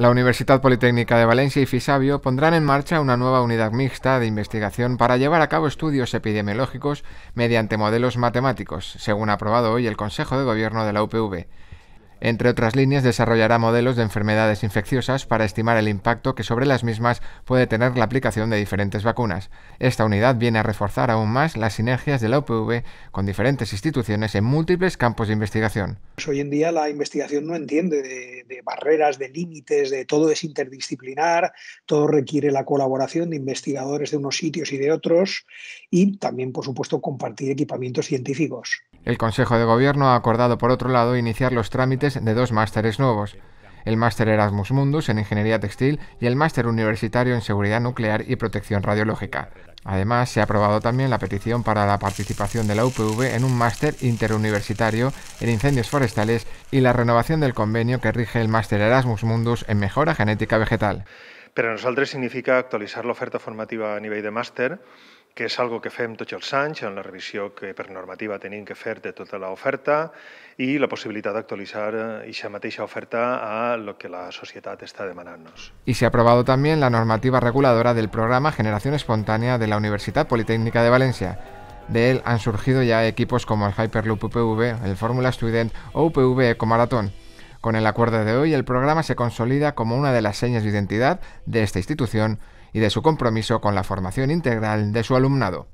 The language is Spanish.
La Universidad Politécnica de Valencia y Fisabio pondrán en marcha una nueva unidad mixta de investigación para llevar a cabo estudios epidemiológicos mediante modelos matemáticos, según ha aprobado hoy el Consejo de Gobierno de la UPV. Entre otras líneas, desarrollará modelos de enfermedades infecciosas para estimar el impacto que sobre las mismas puede tener la aplicación de diferentes vacunas. Esta unidad viene a reforzar aún más las sinergias de la UPV con diferentes instituciones en múltiples campos de investigación. Pues hoy en día la investigación no entiende de de barreras, de límites, de todo es interdisciplinar, todo requiere la colaboración de investigadores de unos sitios y de otros y también, por supuesto, compartir equipamientos científicos. El Consejo de Gobierno ha acordado, por otro lado, iniciar los trámites de dos másteres nuevos el máster Erasmus Mundus en Ingeniería Textil y el máster Universitario en Seguridad Nuclear y Protección Radiológica. Además, se ha aprobado también la petición para la participación de la UPV en un máster interuniversitario en incendios forestales y la renovación del convenio que rige el máster Erasmus Mundus en mejora genética vegetal. Pero nosotros significa actualizar la oferta formativa a nivel de máster que es algo que fem tots els anys en la revisión que per normativa tenim que hacer de toda la oferta y la possibilitat d'actualitzar aquesta eh, mateixa oferta a lo que la sociedad está demanant Y se ha aprobado también la normativa reguladora del programa Generación Espontánea de la Universidad Politécnica de Valencia. De él han surgido ya equipos como el Hyperloop UPV, el Fórmula Student o UPV Ecomaratón. Con el acuerdo de hoy, el programa se consolida como una de las señas de identidad de esta institución y de su compromiso con la formación integral de su alumnado.